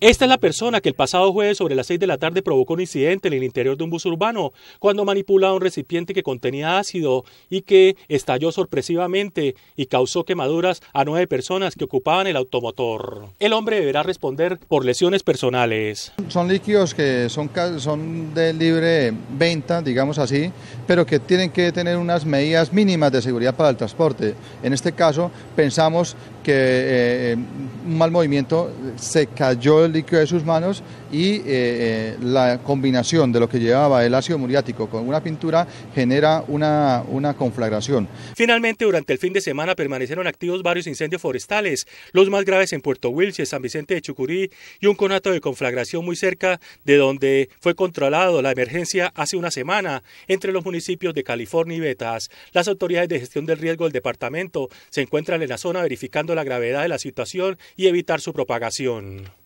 Esta es la persona que el pasado jueves sobre las 6 de la tarde provocó un incidente en el interior de un bus urbano cuando manipulaba un recipiente que contenía ácido y que estalló sorpresivamente y causó quemaduras a nueve personas que ocupaban el automotor. El hombre deberá responder por lesiones personales. Son líquidos que son, son de libre venta, digamos así, pero que tienen que tener unas medidas mínimas de seguridad para el transporte. En este caso, pensamos que eh, eh, un mal movimiento se cayó el líquido de sus manos y eh, eh, la combinación de lo que llevaba el ácido muriático con una pintura genera una, una conflagración. Finalmente, durante el fin de semana permanecieron activos varios incendios forestales, los más graves en Puerto Wilches, San Vicente de Chucurí y un conato de conflagración muy cerca de donde fue controlado la emergencia hace una semana entre los municipios de California y Betas. Las autoridades de gestión del riesgo del departamento se encuentran en la zona verificando la gravedad de la situación y evitar su propagación.